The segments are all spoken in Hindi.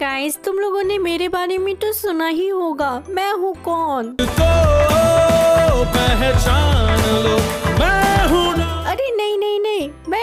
गाइस तुम लोगों ने मेरे बारे में तो सुना ही होगा मैं हूँ कौन तो पहचान लो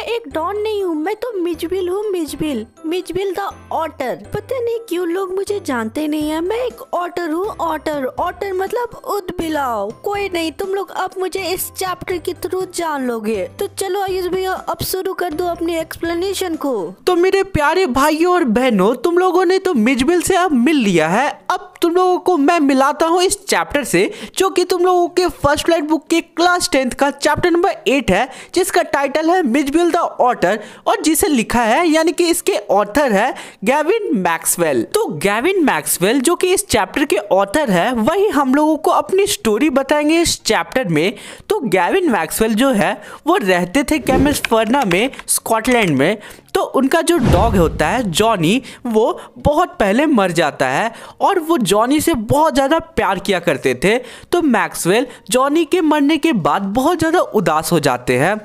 एक डॉन नहीं हूँ मैं तो मिजबिल हूँ मिजबिल मिजबिल द ऑटर पता नहीं क्यों लोग मुझे जानते नहीं है मैं एक ऑटर हूँ ऑटर ऑटर मतलब उद बिलाओ कोई नहीं तुम लोग अब मुझे इस चैप्टर के थ्रू जान लोगे तो चलो आयुष भैया अब शुरू कर दो अपनी एक्सप्लेनेशन को तो मेरे प्यारे भाइयों और बहनों तुम लोगों ने तो मिजबिल से अब मिल लिया है अब तुम लोगों को मैं मिलाता हूँ इस चैप्टर से जो कि तुम लोगों के फर्स्ट फ्लाइट बुक के क्लास टेंथ का चैप्टर नंबर एट है जिसका टाइटल है बिल द ऑटर और जिसे लिखा है यानी कि इसके ऑथर है गैविन मैक्सवेल तो गैविन मैक्सवेल जो कि इस चैप्टर के ऑथर है वही हम लोगों को अपनी स्टोरी बताएंगे इस चैप्टर में तो गैविन मैक्सवेल जो है वो रहते थे कैमिस्ट फर्ना में स्कॉटलैंड में तो उनका जो डॉग होता है जॉनी वो बहुत पहले मर जाता है और वो जॉनी से बहुत ज़्यादा प्यार किया करते थे तो मैक्सवेल जॉनी के मरने के बाद बहुत ज़्यादा उदास हो जाते हैं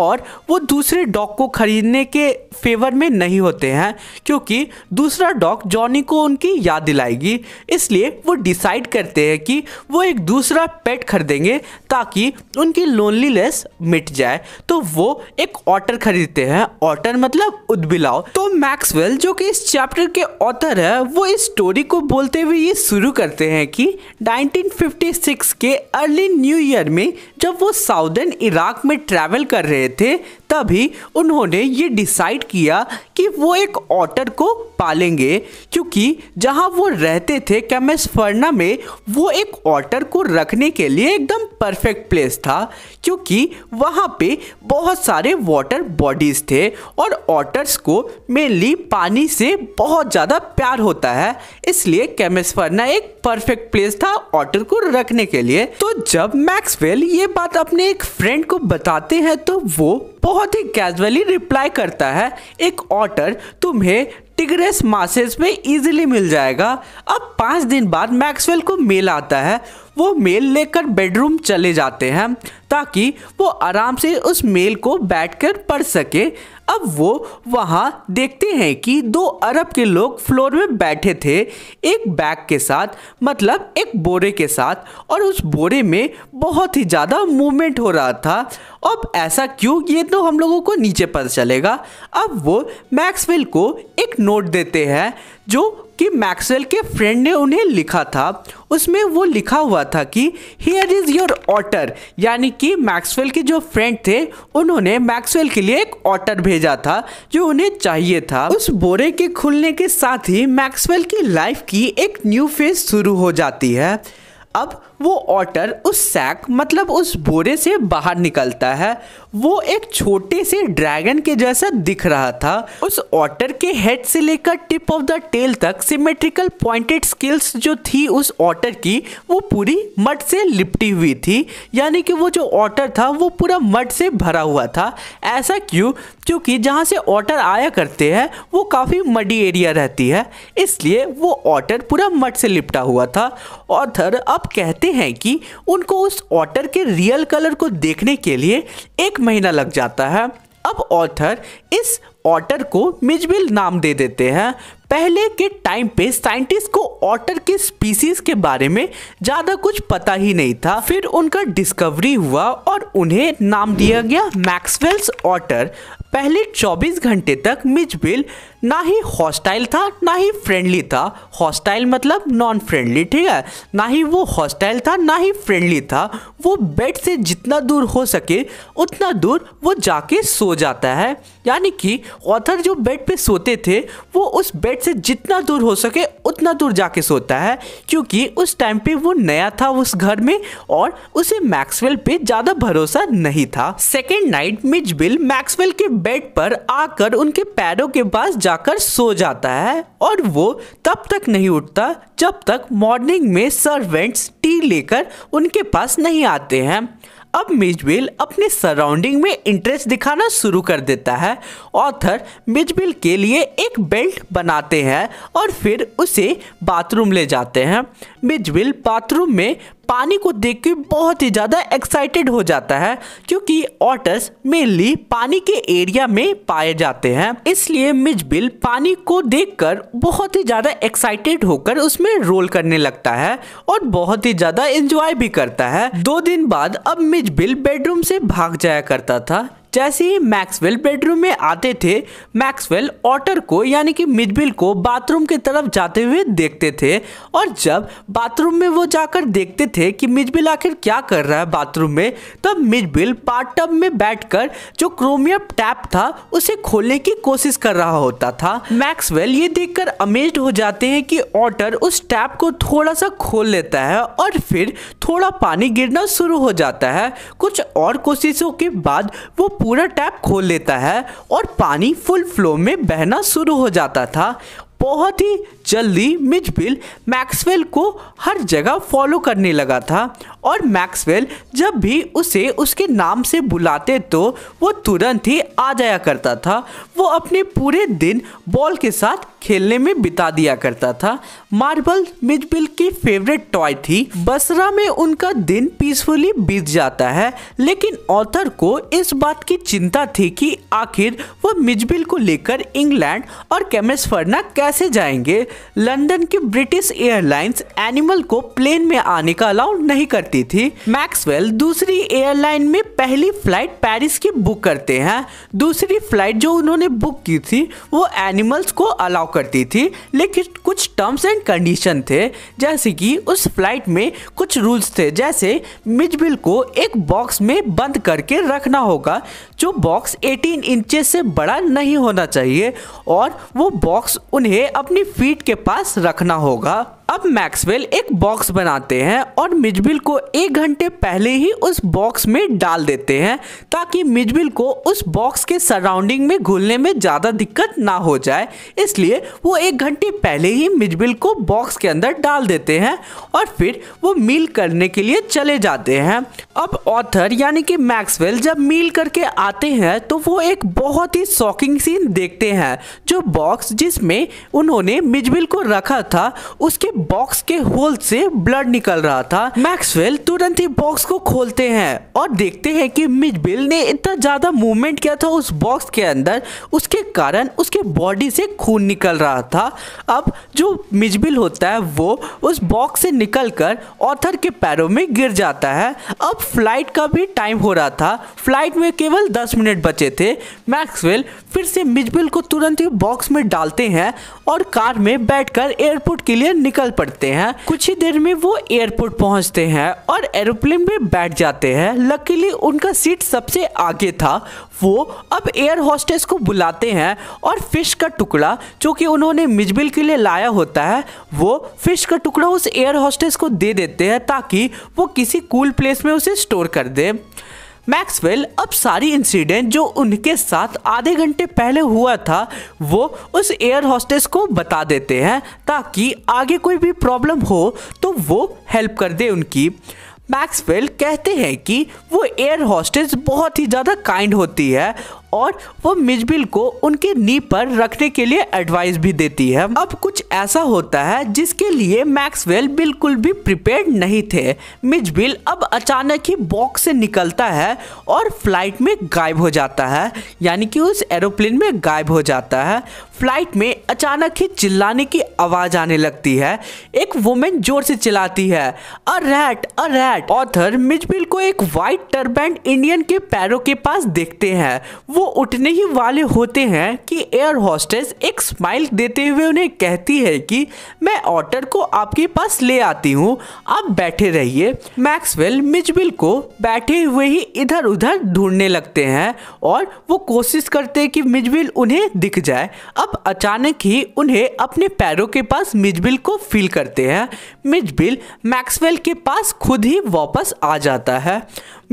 और वो दूसरे डॉग को ख़रीदने के फेवर में नहीं होते हैं क्योंकि दूसरा डॉग जॉनी को उनकी याद दिलाएगी इसलिए वो डिसाइड करते हैं कि वो एक दूसरा पेट खरीदेंगे ताकि उनकी लोनलीनेस मिट जाए तो वो एक ऑटर खरीदते हैं ऑटर मतलब मतलब उद्बिलाव तो मैक्सवेल जो कि इस चैप्टर के ऑथर है वो इस स्टोरी को बोलते हुए ये शुरू करते हैं कि 1956 के अर्ली न्यू ईयर में जब वो साउदर्न इराक में ट्रैवल कर रहे थे तभी उन्होंने ये डिसाइड किया कि वो एक ऑटर को पालेंगे क्योंकि जहाँ वो रहते थे कैमेस्फर्ना में वो एक ऑटर को रखने के लिए एकदम परफेक्ट प्लेस था क्योंकि वहाँ पे बहुत सारे वाटर बॉडीज़ थे और ऑटर्स को मेनली पानी से बहुत ज़्यादा प्यार होता है इसलिए कैमेस्फरना एक परफेक्ट प्लेस था ऑटर को रखने के लिए तो जब मैक्सवेल ये बात अपने एक फ्रेंड को बताते हैं तो वो बहुत ही कैजुअली रिप्लाई करता है एक ऑटर तुम्हें टिग्रेस मासेस में इजीली मिल जाएगा अब पाँच दिन बाद मैक्सवेल को मेल आता है वो मेल लेकर बेडरूम चले जाते हैं ताकि वो आराम से उस मेल को बैठकर पढ़ सके अब वो वहाँ देखते हैं कि दो अरब के लोग फ्लोर में बैठे थे एक बैग के साथ मतलब एक बोरे के साथ और उस बोरे में बहुत ही ज़्यादा मूवमेंट हो रहा था अब ऐसा क्यों ये तो हम लोगों को नीचे पता चलेगा अब वो मैक्सवेल को एक नोट देते हैं जो कि मैक्सवेल के फ्रेंड ने उन्हें लिखा था उसमें वो लिखा हुआ था कि हियर इज़ योर ऑटर यानी कि मैक्सवेल के जो फ्रेंड थे उन्होंने मैक्सवेल के लिए एक ऑटर भेजा था जो उन्हें चाहिए था उस बोरे के खुलने के साथ ही मैक्सवेल की लाइफ की एक न्यू फेज शुरू हो जाती है अब वो ऑटर उस सैक मतलब उस बोरे से बाहर निकलता है वो एक छोटे से ड्रैगन के जैसा दिख रहा था उस ऑटर के हेड से लेकर टिप ऑफ द टेल तक सिमेट्रिकल पॉइंटेड स्किल्स जो थी उस ऑटर की वो पूरी मट से लिपटी हुई थी यानी कि वो जो ऑटर था वो पूरा मट से भरा हुआ था ऐसा क्यों क्योंकि जहाँ से ऑटर आया करते हैं वो काफ़ी मडी एरिया रहती है इसलिए वो ऑटर पूरा मट से लिपटा हुआ था ऑथर अब कहते हैं कि उनको उस ऑटर के रियल कलर को देखने के लिए एक महीना लग जाता है अब ऑथर इस ऑटर को मिजबिल नाम दे देते हैं पहले के टाइम पे साइंटिस्ट को ऑटर के स्पीसीज के बारे में ज्यादा कुछ पता ही नहीं था फिर उनका डिस्कवरी हुआ और उन्हें नाम दिया गया मैक्सवेल्स ऑटर पहले 24 घंटे तक मिजबिल ना ही हॉस्टाइल था ना ही फ्रेंडली था हॉस्टाइल मतलब नॉन फ्रेंडली ठीक है ना ही वो हॉस्टाइल था ना ही फ्रेंडली था वो बेड से जितना दूर हो सके उतना दूर वो जाके सो जाता है यानी कि ऑथर जो बेड पे सोते थे वो उस बेड बेड से जितना दूर हो सके उतना दूर जाके सोता है क्योंकि उस टाइम पे वो नया था उस घर में और उसे मैक्सवेल पे ज्यादा भरोसा नहीं था सेकेंड नाइट बिल मैक्सवेल के बेड पर आकर उनके पैरों के पास जाकर सो जाता है और वो तब तक नहीं उठता जब तक मॉर्निंग में सर्वेंट्स टी लेकर उनके पास नहीं आते हैं अब मिजबिल अपने सराउंडिंग में इंटरेस्ट दिखाना शुरू कर देता है ऑथर मिजबिल के लिए एक बेल्ट बनाते हैं और फिर उसे बाथरूम ले जाते हैं मिजबिल बाथरूम में पानी को देख के बहुत ही ज़्यादा एक्साइटेड हो जाता है क्योंकि ऑटस मेनली पानी के एरिया में पाए जाते हैं इसलिए मिजबिल पानी को देखकर बहुत ही ज़्यादा एक्साइटेड होकर उसमें रोल करने लगता है और बहुत ही ज़्यादा इंजॉय भी करता है दो दिन बाद अब मिजबिल बेडरूम से भाग जाया करता था जैसे ही मैक्सवेल बेडरूम में आते थे मैक्सवेल ऑटर को यानी कि मिडबिल को बाथरूम की तरफ जाते हुए देखते थे और जब बाथरूम में वो जाकर देखते थे कि मिजबिल आखिर क्या कर रहा है बाथरूम में तब पार्ट पार्टब में बैठकर जो क्रोमियम टैप था उसे खोलने की कोशिश कर रहा होता था मैक्सवेल ये कर अमेज्ड हो जाते हैं कि ऑटर उस टैप को थोड़ा सा खोल लेता है और फिर थोड़ा पानी गिरना शुरू हो जाता है कुछ और कोशिशों के बाद वो पूरा टैप खोल लेता है और पानी फुल फ्लो में बहना शुरू हो जाता था बहुत ही जल्दी मिचबिल मैक्सवेल को हर जगह फॉलो करने लगा था और मैक्सवेल जब भी उसे उसके नाम से बुलाते तो वो तुरंत ही आ जाया करता था वो अपने पूरे दिन बॉल के साथ खेलने में बिता दिया करता था मार्बल मिचबिल की फेवरेट टॉय थी बसरा में उनका दिन पीसफुली बीत जाता है लेकिन ऑथर को इस बात की चिंता थी कि आखिर वो मिचबिल को लेकर इंग्लैंड और कैमेसफर्ना कैसे कैसे जाएंगे लंदन की ब्रिटिश एयरलाइंस एनिमल को प्लेन में आने का अलाउ नहीं करती थी मैक्सवेल दूसरी एयरलाइन में पहली फ्लाइट पेरिस की बुक करते हैं दूसरी फ्लाइट जो उन्होंने बुक की थी वो एनिमल्स को अलाउ करती थी लेकिन कुछ टर्म्स एंड कंडीशन थे जैसे कि उस फ्लाइट में कुछ रूल्स थे जैसे मिजबिल को एक बॉक्स में बंद करके रखना होगा जो बॉक्स 18 इंचेस से बड़ा नहीं होना चाहिए और वो बॉक्स उन्हें अपनी फीट के पास रखना होगा अब मैक्सवेल एक बॉक्स बनाते हैं और मिजबिल को एक घंटे पहले ही उस बॉक्स में डाल देते हैं ताकि मिजबिल को उस बॉक्स के सराउंडिंग में घुलने में ज़्यादा दिक्कत ना हो जाए इसलिए वो एक घंटे पहले ही मिजबिल को बॉक्स के अंदर डाल देते हैं और फिर वो मील करने के लिए चले जाते हैं अब ऑथर यानी कि मैक्सवेल जब मील करके आते हैं तो वो एक बहुत ही शॉकिंग सीन देखते हैं जो बॉक्स जिसमें उन्होंने मिजबिल को रखा था उसके बॉक्स के होल से ब्लड निकल रहा था मैक्सवेल तुरंत ही बॉक्स को खोलते हैं और देखते हैं कि बिल ने इतना ज्यादा मूवमेंट किया था उस बॉक्स के अंदर उसके कारण उसके बॉडी से खून निकल रहा था अब जो मिजबिल होता है वो उस बॉक्स से कर ऑथर के पैरों में गिर जाता है अब फ्लाइट का भी टाइम हो रहा था फ्लाइट में केवल दस मिनट बचे थे मैक्सवेल फिर से मिजबिल को तुरंत ही बॉक्स में डालते हैं और कार में बैठकर एयरपोर्ट के लिए निकल निकल पड़ते हैं कुछ ही देर में वो एयरपोर्ट पहुंचते हैं और एरोप्लेन में बैठ जाते हैं लकीली उनका सीट सबसे आगे था वो अब एयर हॉस्टेस को बुलाते हैं और फिश का टुकड़ा जो कि उन्होंने मिजबिल के लिए लाया होता है वो फिश का टुकड़ा उस एयर हॉस्टेस को दे देते हैं ताकि वो किसी कूल प्लेस में उसे स्टोर कर दे मैक्सवेल अब सारी इंसिडेंट जो उनके साथ आधे घंटे पहले हुआ था वो उस एयर हॉस्टेस को बता देते हैं ताकि आगे कोई भी प्रॉब्लम हो तो वो हेल्प कर दे उनकी मैक्सवेल कहते हैं कि वो एयर हॉस्टेस बहुत ही ज़्यादा काइंड होती है और वो मिजबिल को उनके नी पर रखने के लिए एडवाइस भी देती है अब कुछ ऐसा होता है जिसके लिए मैक्सवेल बिल्कुल भी प्रिपेयर नहीं थे मिजबिल अब अचानक ही बॉक्स से निकलता है और फ्लाइट में गायब हो जाता है यानी कि उस एरोप्लेन में गायब हो जाता है फ्लाइट में अचानक ही चिल्लाने की आवाज आने लगती है एक वुमेन जोर से चिल्लाती है a rat a rat author Mijbil को एक व्हाइट टर्बैंड इंडियन के पैरों के पास देखते हैं वो उठने ही वाले होते हैं कि एयर होस्टेस एक स्माइल देते हुए उन्हें कहती है कि मैं ऑटर को आपके पास ले आती हूँ आप बैठे रहिए मैक्सवेल मिजबिल को बैठे हुए ही इधर उधर ढूंढने लगते हैं और वो कोशिश करते हैं कि मिजबिल उन्हें दिख जाए अब अब अचानक ही उन्हें अपने पैरों के पास मिजबिल को फील करते हैं मिजबिल मैक्सवेल के पास खुद ही वापस आ जाता है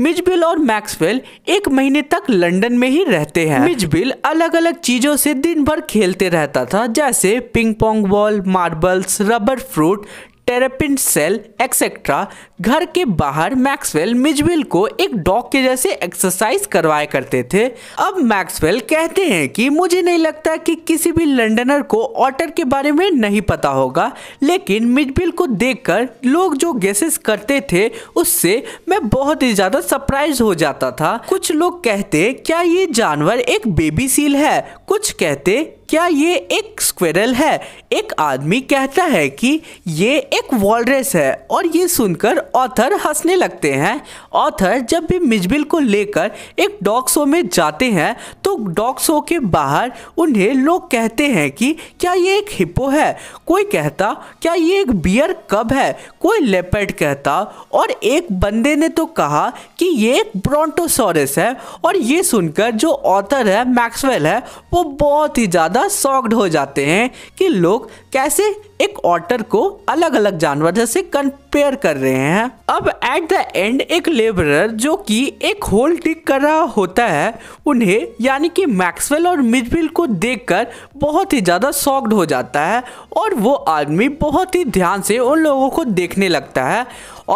मिजबिल और मैक्सवेल एक महीने तक लंदन में ही रहते हैं मिजबिल अलग अलग चीज़ों से दिन भर खेलते रहता था जैसे ping pong ball marbles rubber fruit terrapin shell etcetera घर के बाहर मैक्सवेल मिजविल को एक डॉग के जैसे एक्सरसाइज करवाया करते थे अब मैक्सवेल कहते हैं कि मुझे नहीं लगता कि किसी भी लंडनर को ऑटर के बारे में नहीं पता होगा लेकिन मिजविल को देखकर लोग जो गेसेस करते थे उससे मैं बहुत ही ज़्यादा सरप्राइज हो जाता था कुछ लोग कहते क्या ये जानवर एक बेबी सील है कुछ कहते क्या ये एक स्क्वेरल है एक आदमी कहता है कि ये एक वॉलरेस है और ये सुनकर ऑथर हंसने लगते हैं ऑथर जब भी मिजबिल को लेकर एक डॉग शो में जाते हैं तो डॉग शो के बाहर उन्हें लोग कहते हैं कि क्या ये एक हिप्पो है कोई कहता क्या ये एक बियर कब है कोई लेपर्ड कहता और एक बंदे ने तो कहा कि ये एक ब्रोंटोसोरस है और ये सुनकर जो ऑथर है मैक्सवेल है वो बहुत ही ज़्यादा ज़्यादा सॉक्ड हो जाते हैं कि लोग कैसे एक ऑटर को अलग अलग जानवर से कंपेयर कर रहे हैं अब एट द एंड एक लेबरर जो कि एक होल टिक कर रहा होता है उन्हें यानी कि मैक्सवेल और मिजबिल को देखकर बहुत ही ज़्यादा सॉक्ड हो जाता है और वो आदमी बहुत ही ध्यान से उन लोगों को देखने लगता है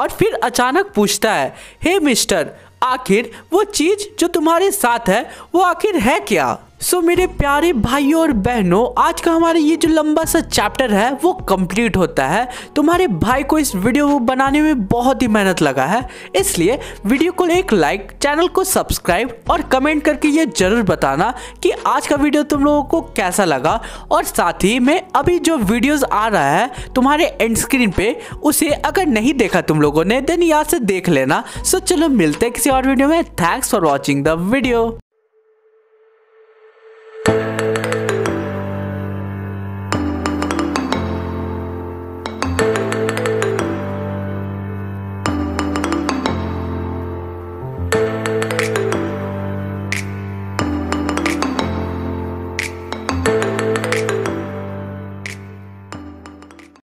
और फिर अचानक पूछता है हे hey, मिस्टर आखिर वो चीज़ जो तुम्हारे साथ है वो आखिर है क्या सो so, मेरे प्यारे भाइयों और बहनों आज का हमारा ये जो लंबा सा चैप्टर है वो कंप्लीट होता है तुम्हारे भाई को इस वीडियो को बनाने में बहुत ही मेहनत लगा है इसलिए वीडियो को एक लाइक चैनल को सब्सक्राइब और कमेंट करके ये जरूर बताना कि आज का वीडियो तुम लोगों को कैसा लगा और साथ ही में अभी जो वीडियोज़ आ रहा है तुम्हारे एंड स्क्रीन पे उसे अगर नहीं देखा तुम लोगों ने देन यहाँ से देख लेना सो so, चलो मिलते हैं किसी और वीडियो में thanks for watching the video